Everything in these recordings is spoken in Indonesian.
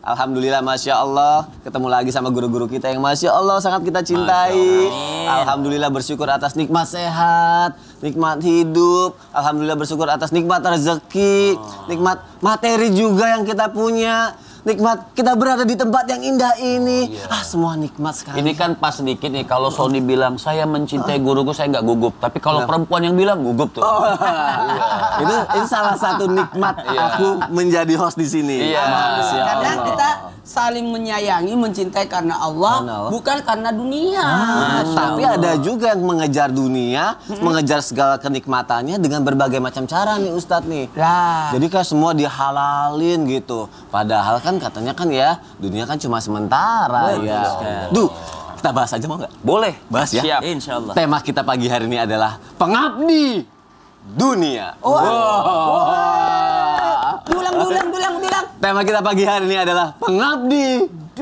Alhamdulillah, masya Allah, ketemu lagi sama guru-guru kita yang masya Allah sangat kita cintai. Alhamdulillah bersyukur atas nikmat sehat, nikmat hidup. Alhamdulillah bersyukur atas nikmat rezeki, oh. nikmat materi juga yang kita punya nikmat kita berada di tempat yang indah ini. Oh, yeah. Ah, semua nikmat sekali. Ini kan pas sedikit nih kalau Sony bilang saya mencintai ah. guruku saya nggak gugup. Tapi kalau iya. perempuan yang bilang gugup tuh. Oh. yeah. itu, itu salah satu nikmat yeah. aku menjadi host di sini. Yeah. Iya. ya karena kita saling menyayangi, mencintai karena Allah, bukan karena dunia. Ah, tapi ada juga yang mengejar dunia, hmm. mengejar segala kenikmatannya dengan berbagai macam cara nih Ustadz nih. Jadi kan semua dihalalin gitu. Padahal kan kan katanya kan ya dunia kan cuma sementara Betul. ya. Kan? Duh, kita bahas aja mau nggak? Boleh. Bahas ya. Siap. Insya Allah. Tema kita pagi hari ini adalah pengabdi dunia. Wow. wow. wow. Bulang, bulang, bulang, bulang. Tema kita pagi hari ini adalah pengabdi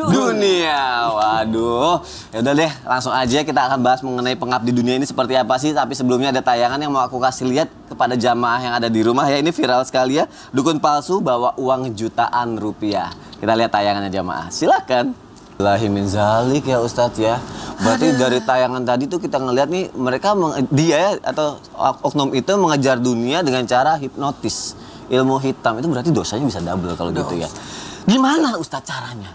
dunia. Waduh, ya udah deh, langsung aja kita akan bahas mengenai pengabdi dunia ini seperti apa sih. Tapi sebelumnya ada tayangan yang mau aku kasih lihat kepada jamaah yang ada di rumah ya. Ini viral sekali ya, dukun palsu bawa uang jutaan rupiah. Kita lihat tayangannya jamaah. Silakan. Lahimin zalik ya Ustadz ya. Berarti Aduh. dari tayangan tadi tuh kita ngeliat nih mereka dia ya, atau oknum itu mengejar dunia dengan cara hipnotis ilmu hitam itu berarti dosanya bisa double kalau Dosa. gitu ya. Gimana Ustadz caranya?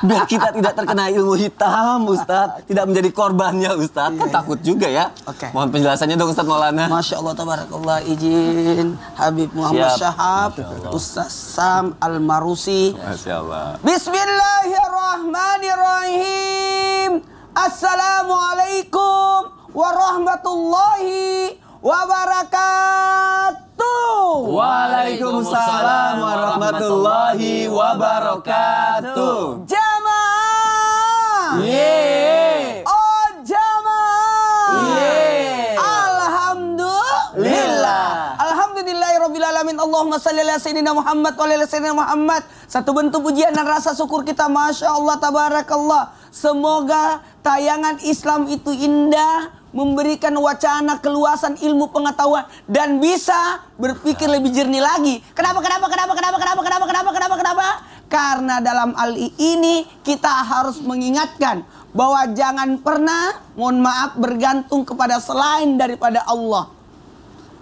Biar kita tidak terkena ilmu hitam Ustadz. Tidak menjadi korbannya Ustadz. Iya, kan takut juga ya. Oke. Okay. Mohon penjelasannya dong Ustadz Maulana. Masya Allah tabarakallah izin. Habib Muhammad Siap. Syahab. Ustadz Sam Al-Marusi. Masya Allah. Bismillahirrahmanirrahim. Assalamualaikum warahmatullahi wabarakatuh. Waalaikumsalam warahmatullahi wabarakatuh. Jamaah. Yeah. Oh jamaah. Yeah. Alhamdulillah. Alhamdulillahirabbil Allahumma salli ala sayyidina Muhammad wa ala sayyidina Muhammad. Satu bentuk pujian dan rasa syukur kita Masya Allah tabarakallah. Semoga tayangan Islam itu indah, memberikan wacana keluasan ilmu pengetahuan dan bisa berpikir lebih jernih lagi. Kenapa kenapa kenapa kenapa kenapa kenapa kenapa kenapa kenapa? Karena dalam hal ini kita harus mengingatkan bahwa jangan pernah mohon maaf bergantung kepada selain daripada Allah.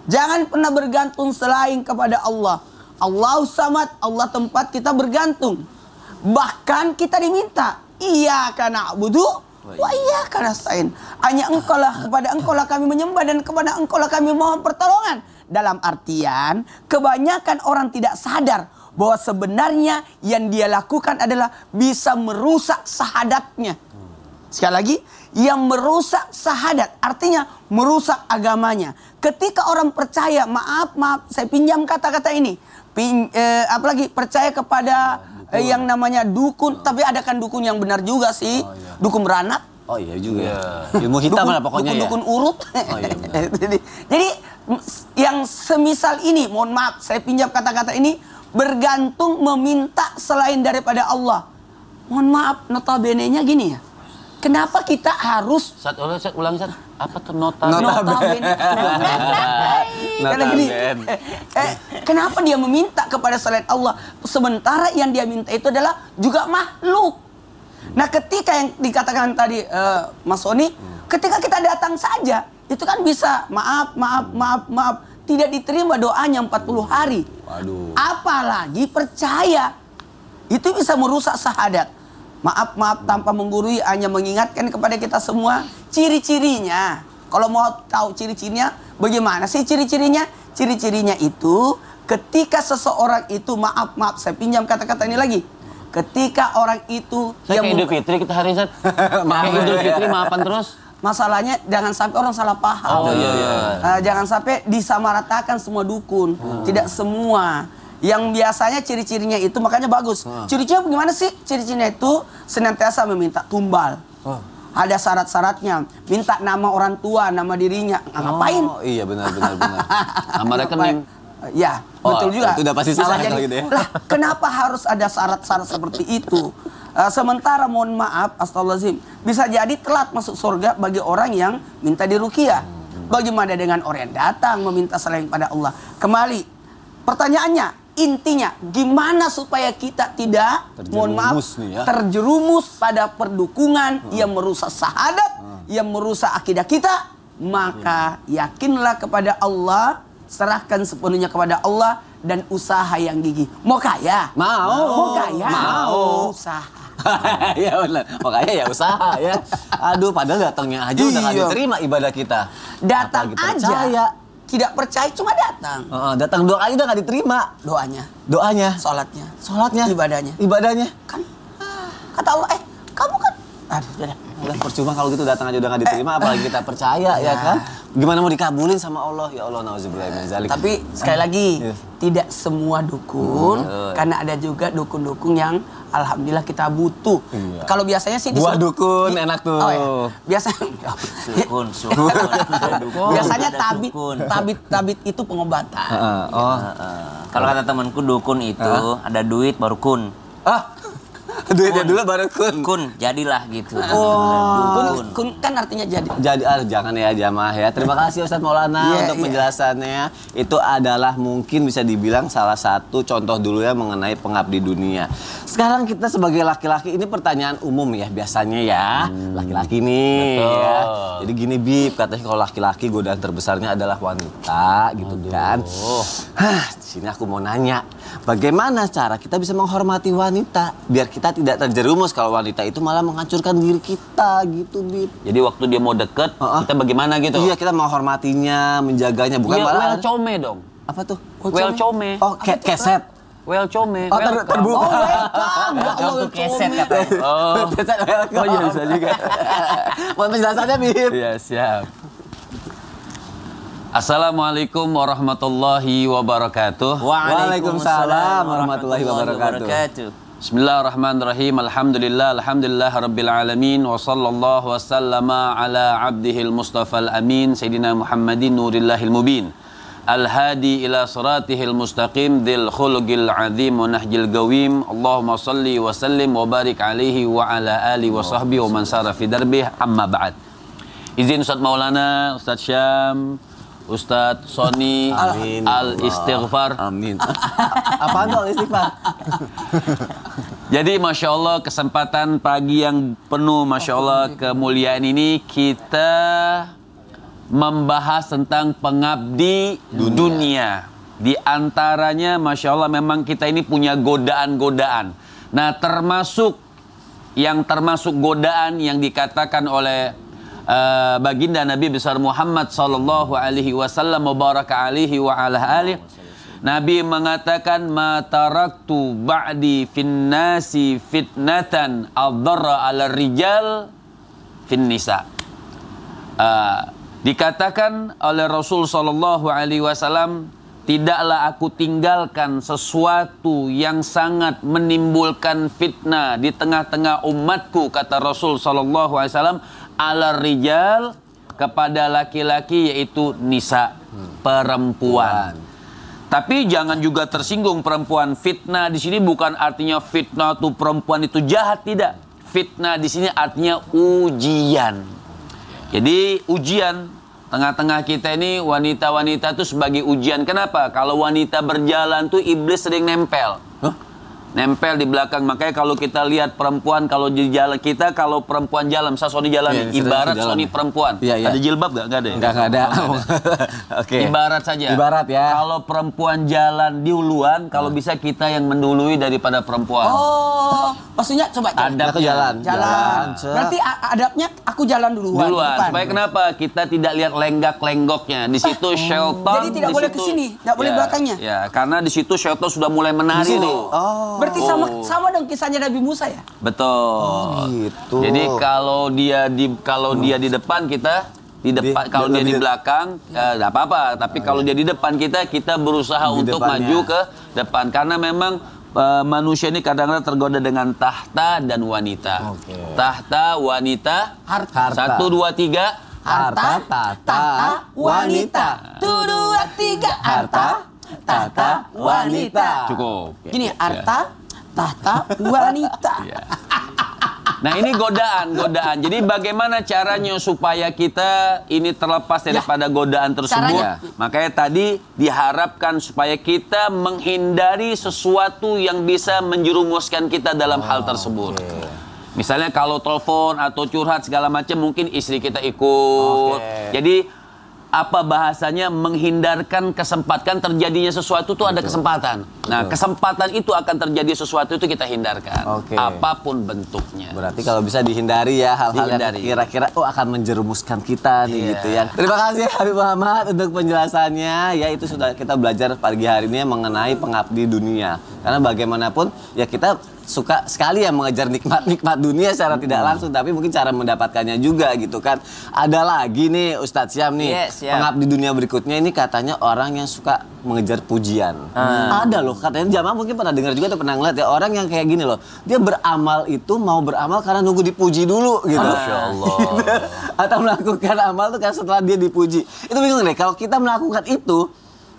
Jangan pernah bergantung selain kepada Allah. Allah samad, Allah tempat kita bergantung. Bahkan kita diminta, iya karena butuh Wa iya, iya kanastain. Hanya engkau lah kepada engkau lah kami menyembah dan kepada engkau lah kami mohon pertolongan. Dalam artian kebanyakan orang tidak sadar bahwa sebenarnya yang dia lakukan adalah bisa merusak sahadatnya. Sekali lagi, yang merusak sahadat artinya merusak agamanya. Ketika orang percaya, maaf maaf saya pinjam kata-kata ini. Pin, eh, apalagi percaya kepada Eh, yang namanya dukun, oh. tapi ada kan dukun yang benar juga sih. Oh, iya. Dukun beranak. Oh iya juga. Yeah. Iya. Ilmu hitam dukun, lah pokoknya dukun, ya. Dukun urut. Oh, iya, jadi, jadi yang semisal ini, mohon maaf, saya pinjam kata-kata ini bergantung meminta selain daripada Allah. Mohon maaf, notabene-nya gini ya. Kenapa kita harus... Sat, ulang, sat, ulang, sat. Apa tuh nota? Nota Karena eh, eh, kenapa dia meminta kepada selain Allah? Sementara yang dia minta itu adalah juga makhluk. Nah ketika yang dikatakan tadi eh, Mas Sony, hmm. ketika kita datang saja, itu kan bisa maaf, maaf, hmm. maaf, maaf. Tidak diterima doanya 40 hari. Waduh. Apalagi percaya. Itu bisa merusak sahadat Maaf, maaf tanpa menggurui hanya mengingatkan kepada kita semua ciri-cirinya. Kalau mau tahu ciri-cirinya, bagaimana sih ciri-cirinya? Ciri-cirinya itu ketika seseorang itu maaf maaf saya pinjam kata-kata ini lagi. Ketika orang itu saya yang Idul Fitri kita hari Zat. maaf Idul Fitri maafan terus. Masalahnya jangan sampai orang salah paham. Oh, iya, iya. Eh, jangan sampai disamaratakan semua dukun. Hmm. Tidak semua yang biasanya ciri-cirinya itu makanya bagus. Hmm. Ciri-cirinya gimana sih? Ciri-cirinya itu senantiasa meminta tumbal. Hmm. Ada syarat-syaratnya. Minta nama orang tua, nama dirinya. Oh, ngapain? Oh, iya benar benar benar. nama rekening. Ya, oh, betul juga. Itu udah pasti susah ya jadi, gitu ya. Lah, kenapa harus ada syarat-syarat seperti itu? Uh, sementara mohon maaf, astagfirullahaladzim, bisa jadi telat masuk surga bagi orang yang minta dirukiah. Hmm. Bagaimana dengan orang yang datang meminta selain pada Allah? Kembali, pertanyaannya, intinya gimana supaya kita tidak terjerumus mohon maaf nih ya. terjerumus pada perdukungan hmm. yang merusak sahadat, hmm. yang merusak akidah kita, maka ya. yakinlah kepada Allah, serahkan sepenuhnya kepada Allah dan usaha yang gigi Mau kaya? Mau. Mau kaya? Mau. Usaha. ya benar. Makanya ya usaha ya. Aduh padahal datangnya aja iya. udah gak diterima ibadah kita. Datang aja. Percaya? tidak percaya cuma datang. Uh, uh, datang kali udah gak diterima. Doanya. Doanya. Sholatnya. Sholatnya. Ibadahnya. Ibadahnya. Kan kata Allah eh kamu kan aduh udah udah percuma kalau gitu datang aja udah gak diterima eh, eh, apalagi kita percaya nah. ya iya. kan gimana mau dikabulin sama Allah ya Allah nauzubillah min zalik tapi sekali lagi yes. Iya. tidak semua dukun hmm. karena ada juga dukun-dukun yang alhamdulillah kita butuh. Iya. Kalau biasanya sih buah dukun enak tuh. Oh, iya. Biasa dukun, biasanya tabit, tabit, tabit itu pengobatan. Uh, oh. Uh, uh. Kalau kata temanku dukun itu uh. ada duit baru kun. Ah, duitnya dulu baru kun kun jadilah gitu oh. kun, kun kan artinya jadi jadi ah, jangan ya jamaah ya terima kasih Ustadz Maulana yeah, untuk yeah. penjelasannya itu adalah mungkin bisa dibilang salah satu contoh dulu ya mengenai pengabdi dunia sekarang kita sebagai laki-laki ini pertanyaan umum ya biasanya ya hmm. laki-laki hmm. nih ya. Betul. ya jadi gini bib katanya kalau laki-laki godaan terbesarnya adalah wanita gitu Aduh. kan Hah, sini aku mau nanya bagaimana cara kita bisa menghormati wanita biar kita tidak terjerumus kalau wanita itu malah menghancurkan diri kita gitu Bib. Jadi waktu dia mau deket, uh -uh. kita bagaimana gitu? Iya kita menghormatinya, menjaganya, bukan ya, malah. Well come dong. Apa tuh? Well, well come. Oh ke keset. Well come. Oh ter terbuka. Oh welcome. Welcome keset katanya. Oh. Keset welcome. Oh iya bisa juga. Mau penjelasannya Bib? Iya siap. Assalamualaikum warahmatullahi wabarakatuh. Waalaikumsalam, warahmatullahi, wabarakatuh. بسم الله الرحمن الرحيم الحمد لله الحمد لله رب العالمين وصلى الله وسلم على عبده المصطفى الأمين سيدنا محمد نور الله المبين الهادي إلى صراطه المستقيم ذي الخلق العظيم ونهج القويم اللهم صل وسلم وبارك عليه وعلى آله وصحبه ومن سار في دربه أما بعد إذن أستاذ مولانا أستاذ شام Ustadz Sony Amin. Al Istighfar. Amin. Apa Al Istighfar? Jadi masya Allah kesempatan pagi yang penuh masya Allah kemuliaan ini kita membahas tentang pengabdi dunia. dunia. Di antaranya masya Allah memang kita ini punya godaan-godaan. Nah termasuk yang termasuk godaan yang dikatakan oleh Eh, baginda Nabi besar Muhammad sallallahu alaihi wasallam Mubarak alaihi wa ala alihi Nabi mengatakan ma taraktu ba'di finnasi fitnatan adharra ala rijal finnisa. Uh, dikatakan oleh Rasul sallallahu alaihi wasallam tidaklah aku tinggalkan sesuatu yang sangat menimbulkan fitnah di tengah-tengah umatku kata Rasul sallallahu alaihi wasallam ala rijal kepada laki-laki yaitu nisa perempuan. Hmm. Tapi jangan juga tersinggung perempuan. Fitnah di sini bukan artinya fitnah tuh perempuan itu jahat tidak. Fitnah di sini artinya ujian. Jadi ujian tengah-tengah kita ini wanita-wanita itu sebagai ujian. Kenapa? Kalau wanita berjalan tuh iblis sering nempel nempel di belakang. Makanya kalau kita lihat perempuan kalau di jalan kita kalau perempuan jalan, saya Sony jalan yeah, ibarat jalan. Sony perempuan. Yeah, yeah. Ada jilbab nggak? Nggak ada. Ya? ada, ada. Oke. okay. Ibarat saja. Ibarat ya. Kalau perempuan jalan di uluan, kalau hmm. bisa kita yang mendului daripada perempuan. Oh, maksudnya coba adab jalan. Jalan. jalan. Berarti adabnya aku jalan duluan. Duluan. Depan. Supaya kenapa? Kita tidak lihat lenggak-lenggoknya. Di situ eh. shelter Jadi tidak boleh ke sini, tidak boleh ya. belakangnya. Ya, karena di situ shelter sudah mulai menari nih. Oh. Berarti oh. sama sama dong kisahnya Nabi Musa ya? Betul. Oh, gitu. Jadi kalau dia di kalau hmm. dia di depan kita di depan kalau dia, di belakang eh, nggak ya. apa-apa tapi oh, kalau iya. dia di depan kita kita berusaha di untuk depannya. maju ke depan karena memang uh, manusia ini kadang-kadang tergoda dengan tahta dan wanita okay. tahta wanita harta satu dua tiga harta tahta wanita satu dua tiga harta Tata wanita. Cukup. Gini, ya. arta tata wanita. Ya. Nah ini godaan, godaan. Jadi bagaimana caranya supaya kita ini terlepas ya. daripada ya. godaan tersebut? Caranya. Makanya tadi diharapkan supaya kita menghindari sesuatu yang bisa menjerumuskan kita dalam oh, hal tersebut. Okay. Misalnya kalau telepon atau curhat segala macam mungkin istri kita ikut. Okay. Jadi apa bahasanya menghindarkan kesempatan terjadinya sesuatu itu ada kesempatan. Nah, kesempatan itu akan terjadi sesuatu itu kita hindarkan. Okay. Apapun bentuknya. Berarti kalau bisa dihindari ya hal-hal yang kira-kira oh akan menjerumuskan kita nih yeah. gitu ya. Terima kasih Habib Muhammad untuk penjelasannya. Ya itu sudah kita belajar pagi hari ini mengenai pengabdi dunia. Karena bagaimanapun ya kita suka sekali ya mengejar nikmat-nikmat dunia secara tidak hmm. langsung tapi mungkin cara mendapatkannya juga gitu kan. Ada lagi nih Ustadz Syam nih yes, yeah. pengabdi dunia berikutnya ini katanya orang yang suka mengejar pujian. Hmm. Ada loh katanya jamaah mungkin pernah dengar juga atau pernah ngeliat ya orang yang kayak gini loh. Dia beramal itu mau beramal karena nunggu dipuji dulu gitu. Masya Allah. Gitu. Atau melakukan amal tuh kan setelah dia dipuji. Itu bingung deh kalau kita melakukan itu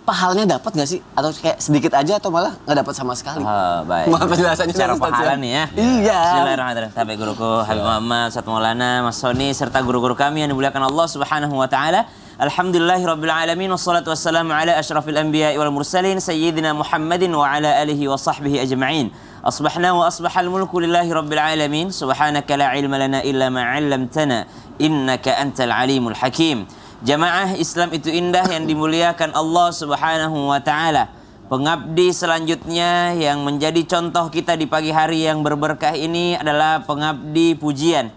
pahalnya dapat nggak sih atau kayak sedikit aja atau malah nggak dapat sama sekali? Oh, baik. Mohon penjelasannya secara pahala nih ya. Iya. Bismillahirrahmanirrahim. Sampai guruku Habib iya. Muhammad, Ustaz Maulana, Mas sony serta guru-guru kami yang dimuliakan Allah Subhanahu wa taala. Alhamdulillahirabbil alamin wassalatu wassalamu ala asyrafil anbiya'i wal mursalin sayyidina Muhammadin wa ala alihi wa sahbihi ajma'in. أصبحنا وأصبح الملك لله رب العالمين سبحانك لا علم لنا إلا ما علمتنا إنك أنت العليم الحكيم Jamaah Islam itu indah yang dimuliakan Allah Subhanahu wa taala. Pengabdi selanjutnya yang menjadi contoh kita di pagi hari yang berberkah ini adalah pengabdi pujian.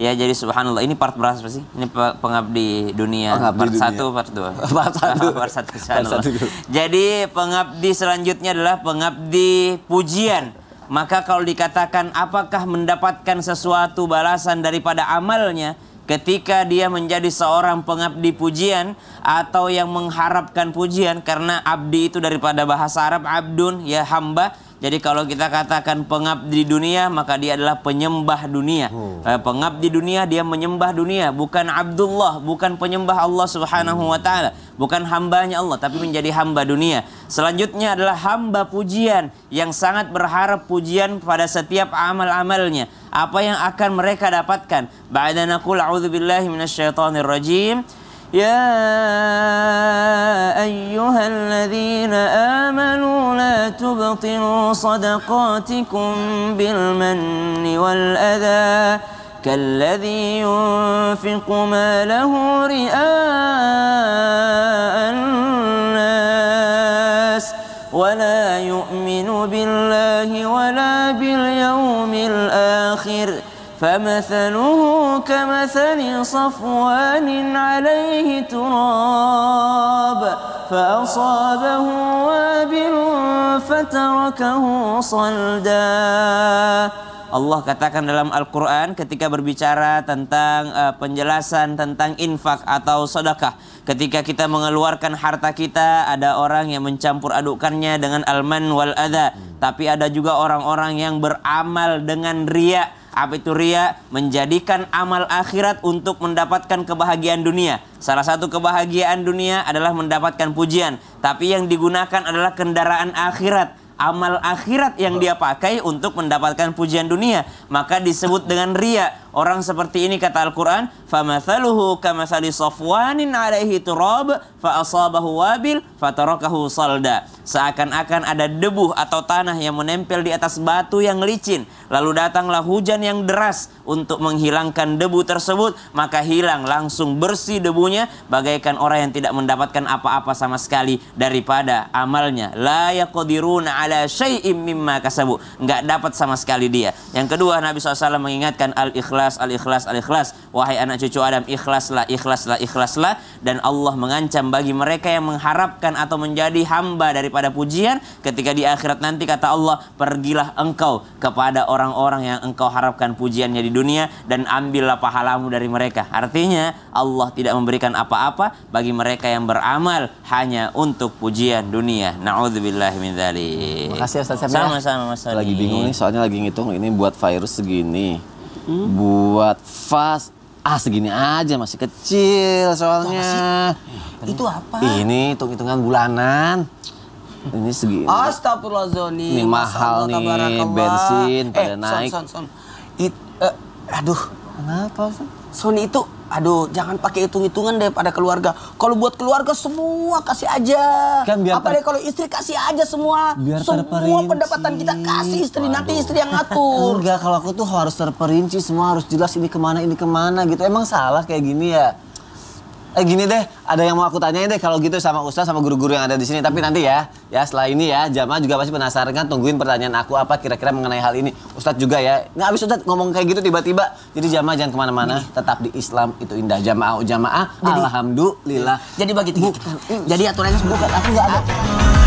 Ya jadi subhanallah ini part berapa sih? Ini pengabdi dunia pengabdi part satu, 1 part 2. part 1. part 1. part Jadi pengabdi selanjutnya adalah pengabdi pujian. Maka kalau dikatakan apakah mendapatkan sesuatu balasan daripada amalnya, ketika dia menjadi seorang pengabdi pujian atau yang mengharapkan pujian karena abdi itu daripada bahasa Arab abdun ya hamba jadi kalau kita katakan pengabdi dunia maka dia adalah penyembah dunia. Hmm. pengabdi dunia dia menyembah dunia, bukan Abdullah, bukan penyembah Allah Subhanahu wa taala, bukan hambanya Allah tapi menjadi hamba dunia. Selanjutnya adalah hamba pujian yang sangat berharap pujian pada setiap amal-amalnya. Apa yang akan mereka dapatkan? Ba'da naqul rajim يا أيها الذين آمنوا لا تبطلوا صدقاتكم بالمن والأذى كالذي ينفق ماله رئاء الناس ولا يؤمن بالله ولا باليوم الآخر فمثله كمثل صفوان عليه تراب فأصابه وابل فتركه صلدا Allah katakan dalam Al-Quran ketika berbicara tentang uh, penjelasan tentang infak atau sedekah. Ketika kita mengeluarkan harta kita, ada orang yang mencampur adukannya dengan alman wal adha. Tapi ada juga orang-orang yang beramal dengan riak apa itu ria? Menjadikan amal akhirat untuk mendapatkan kebahagiaan dunia. Salah satu kebahagiaan dunia adalah mendapatkan pujian, tapi yang digunakan adalah kendaraan akhirat amal akhirat yang dia pakai untuk mendapatkan pujian dunia maka disebut dengan ria Orang seperti ini kata Al-Quran, فَمَثَلُهُ كَمَثَلِ صَفْوَانٍ عَلَيْهِ تُرَابٍ فَأَصَابَهُ وَابِلْ فَتَرَكَهُ صَلْدًا Seakan-akan ada debu atau tanah yang menempel di atas batu yang licin. Lalu datanglah hujan yang deras untuk menghilangkan debu tersebut. Maka hilang langsung bersih debunya bagaikan orang yang tidak mendapatkan apa-apa sama sekali daripada amalnya. La yaqdiruna ala syai'im mimma kasabu. Enggak dapat sama sekali dia. Yang kedua Nabi SAW mengingatkan al-ikhlas ikhlas al-ikhlas al-ikhlas wahai anak cucu Adam ikhlaslah ikhlaslah ikhlaslah dan Allah mengancam bagi mereka yang mengharapkan atau menjadi hamba daripada pujian ketika di akhirat nanti kata Allah pergilah engkau kepada orang-orang yang engkau harapkan pujiannya di dunia dan ambillah pahalamu dari mereka artinya Allah tidak memberikan apa-apa bagi mereka yang beramal hanya untuk pujian dunia naudzubillah min dzalik makasih Ustaz ya. Sama-sama Mas Lagi bingung nih soalnya lagi ngitung ini buat virus segini hmm? buat fast ah segini aja masih kecil soalnya. Itu, itu apa? Ini hitung-hitungan bulanan. Ini segini. Astagfirullahaladzim. Ini mahal nih bensin eh, pada eh, naik. Son, son, son. It, uh, aduh. Kenapa, Son? Sony itu Aduh, jangan pakai hitung-hitungan deh pada keluarga. Kalau buat keluarga semua kasih aja. Kan biar Apa deh kalau istri kasih aja semua. Biar semua terperinci. pendapatan kita kasih istri, Waduh. nanti istri yang ngatur. Enggak, kalau aku tuh harus terperinci, semua harus jelas ini kemana, ini kemana gitu. Emang salah kayak gini ya? Eh gini deh, ada yang mau aku tanyain deh kalau gitu sama Ustaz sama guru-guru yang ada di sini. Tapi nanti ya, ya setelah ini ya, jamaah juga pasti penasaran kan tungguin pertanyaan aku apa kira-kira mengenai hal ini. Ustaz juga ya, nggak habis Ustaz ngomong kayak gitu tiba-tiba. Jadi jamaah jangan kemana-mana, tetap di Islam itu indah jamaah jamaah. Alhamdulillah. Jadi bagi tiga. Jadi aturannya bukan aku nggak ada.